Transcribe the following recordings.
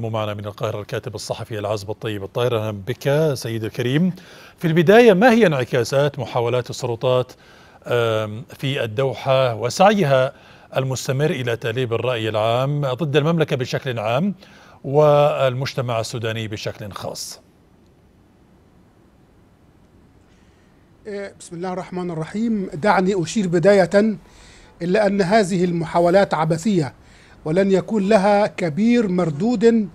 معنا من القاهرة الكاتب الصحفي العزب الطيب الطاهر أهلا بك سيد الكريم في البداية ما هي انعكاسات محاولات السلطات في الدوحة وسعيها المستمر إلى تأليب الرأي العام ضد المملكة بشكل عام والمجتمع السوداني بشكل خاص آه، بسم الله الرحمن الرحيم دعني أشير بداية إلا أن هذه المحاولات عبثية ولن يكون لها كبير مردود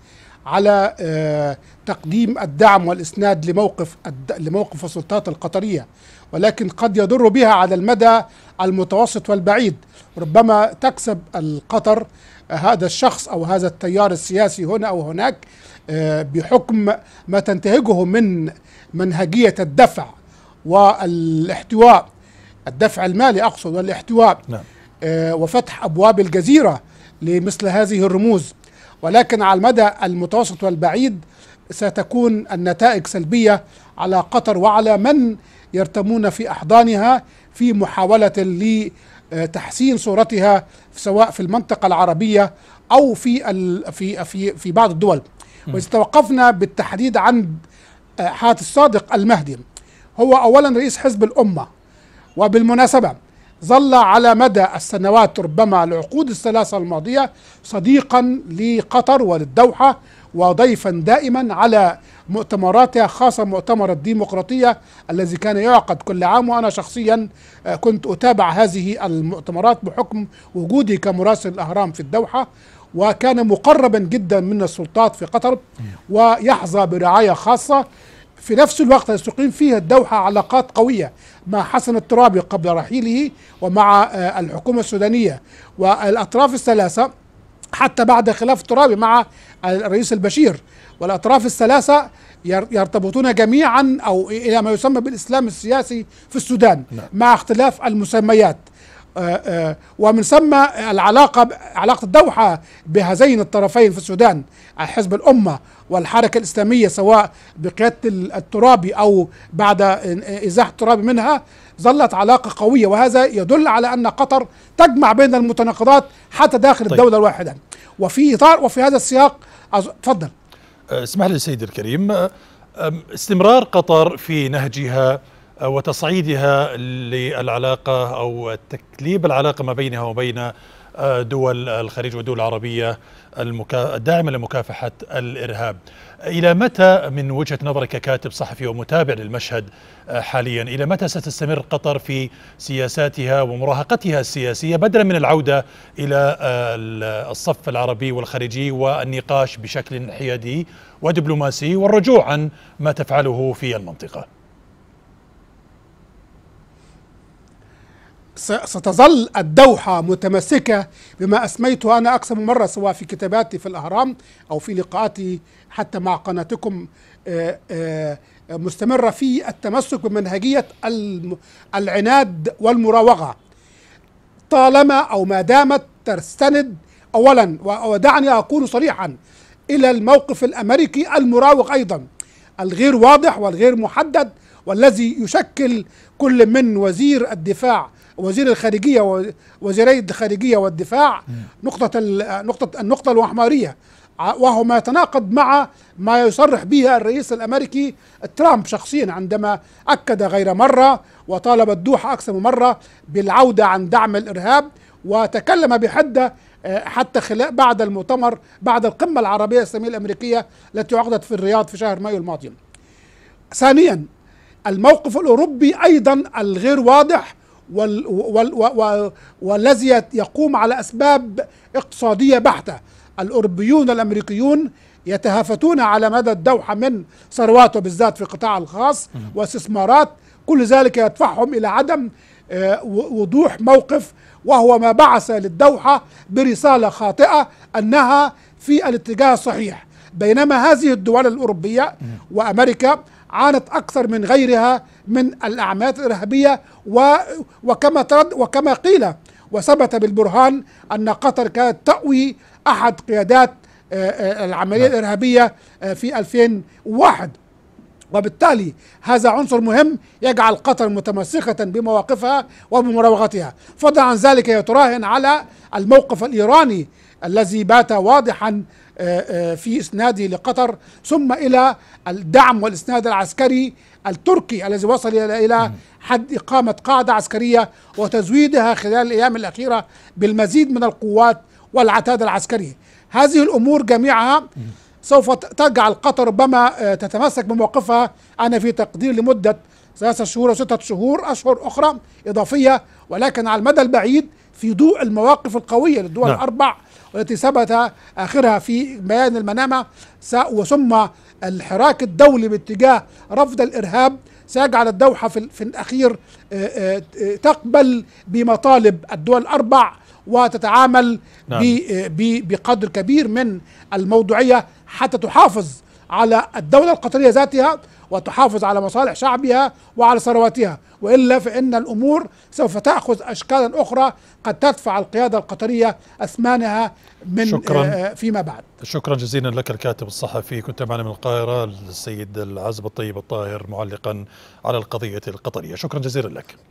على آه، تقديم الدعم والاسناد لموقف لموقف السلطات القطريه ولكن قد يضر بها على المدى المتوسط والبعيد ربما تكسب القطر آه، هذا الشخص او هذا التيار السياسي هنا او هناك آه، بحكم ما تنتهجه من منهجيه الدفع والاحتواء الدفع المالي اقصد والاحتواء نعم. وفتح ابواب الجزيره لمثل هذه الرموز ولكن على المدى المتوسط والبعيد ستكون النتائج سلبية على قطر وعلى من يرتمون في أحضانها في محاولة لتحسين صورتها سواء في المنطقة العربية أو في في في في بعض الدول. وإذا توقفنا بالتحديد عن حات الصادق المهدي هو أولا رئيس حزب الأمة وبالمناسبة ظل على مدى السنوات ربما العقود الثلاثة الماضية صديقا لقطر وللدوحة وضيفا دائما على مؤتمراتها خاصة مؤتمر الديمقراطية الذي كان يعقد كل عام وأنا شخصيا آه، كنت أتابع هذه المؤتمرات بحكم وجودي كمراسل الأهرام في الدوحة وكان مقربا جدا من السلطات في قطر ويحظى برعاية خاصة في نفس الوقت تقيم فيها الدوحة علاقات قوية مع حسن الترابي قبل رحيله ومع آه، الحكومة السودانية والأطراف الثلاثة حتى بعد خلاف الترابي مع الرئيس البشير والأطراف الثلاثة يرتبطون جميعا أو إلى ما يسمى بالإسلام السياسي في السودان نعم. مع اختلاف المسميات آه، آه، ومن ثم العلاقة علاقة الدوحة بهذين الطرفين في السودان حزب الأمة والحركة الإسلامية سواء بقيادة الترابي أو بعد إزاحة الترابي منها ظلت علاقة قوية وهذا يدل على أن قطر تجمع بين المتناقضات حتى داخل طيب. الدولة الواحدة وفي إطار وفي هذا السياق تفضل آه، اسمح لي سيد الكريم استمرار قطر في نهجها وتصعيدها للعلاقة أو تكليب العلاقة ما بينها وبين آه، دول الخليج والدول العربية الداعمة لمكافحة الإرهاب إلى متى من وجهة نظرك ككاتب صحفي ومتابع للمشهد آه، حاليا إلى متى ستستمر قطر في سياساتها ومراهقتها السياسية بدلا من العودة إلى آه، الصف العربي والخارجي والنقاش بشكل حيادي ودبلوماسي والرجوع عن ما تفعله في المنطقة ستظل الدوحة متمسكة بما أسميته أنا أكثر من مرة سواء في كتاباتي في الأهرام أو في لقاءاتي حتى مع قناتكم آه، آه، مستمرة في التمسك بمنهجية العناد والمراوغة طالما أو ما دامت تستند أولا ودعني أكون صريحا إلى الموقف الأمريكي المراوغ أيضا الغير واضح والغير محدد والذي يشكل كل من وزير الدفاع وزير الخارجيه وزيري الخارجيه والدفاع نقطه نقطه النقطه الوحماريه وهو ما يتناقض مع ما يصرح به الرئيس الامريكي ترامب شخصيا عندما اكد غير مره وطالب الدوحه اكثر من مره بالعوده عن دعم الارهاب وتكلم بحده آه، حتى خلال بعد المؤتمر بعد القمه العربيه الاسلاميه الامريكيه التي عقدت في الرياض في شهر مايو الماضي. ثانيا الموقف الاوروبي ايضا الغير واضح وال وال والذي يقوم على أسباب اقتصادية بحتة الأوروبيون الأمريكيون يتهافتون على مدى الدوحة من ثرواته بالذات في القطاع الخاص واستثمارات كل ذلك يدفعهم إلى عدم آه، وضوح موقف وهو ما بعث للدوحة برسالة خاطئة أنها في الاتجاه الصحيح بينما هذه الدول الأوروبية وأمريكا عانت أكثر من غيرها من الأعمالات الإرهابية و وكما ترد وكما قيل وثبت بالبرهان أن قطر كانت تأوي أحد قيادات آه، آه، العملية نعم. الإرهابية آه، في 2001 وبالتالي هذا عنصر مهم يجعل قطر متمسكة بمواقفها وبمراوغتها فضلا عن ذلك يتراهن على الموقف الإيراني الذي بات واضحا آه، آه، في اسناده لقطر ثم الى الدعم والاسناد العسكري التركي الذي وصل الى حد اقامه قاعده عسكريه وتزويدها خلال الايام الاخيره بالمزيد من القوات والعتاد العسكري هذه الامور جميعها سوف تجعل قطر ربما آه، تتمسك بموقفها انا في تقدير لمده ثلاثة شهور وستة شهور أشهر أخرى إضافية ولكن على المدى البعيد في ضوء المواقف القوية للدول نعم. الأربع والتي ثبت آخرها في بيان المنامة وثم الحراك الدولي باتجاه رفض الإرهاب سيجعل الدوحة في, في الأخير آه، آه، آه، تقبل بمطالب الدول الأربع وتتعامل نعم. بقدر كبير من الموضوعية حتى تحافظ على الدولة القطرية ذاتها وتحافظ على مصالح شعبها وعلى ثرواتها والا فان الامور سوف تاخذ اشكالا اخرى قد تدفع القياده القطريه اثمانها من شكرا آه، فيما بعد. شكرا جزيلا لك الكاتب الصحفي كنت معنا من القاهره السيد العزب الطيب الطاهر معلقا على القضيه القطريه شكرا جزيلا لك.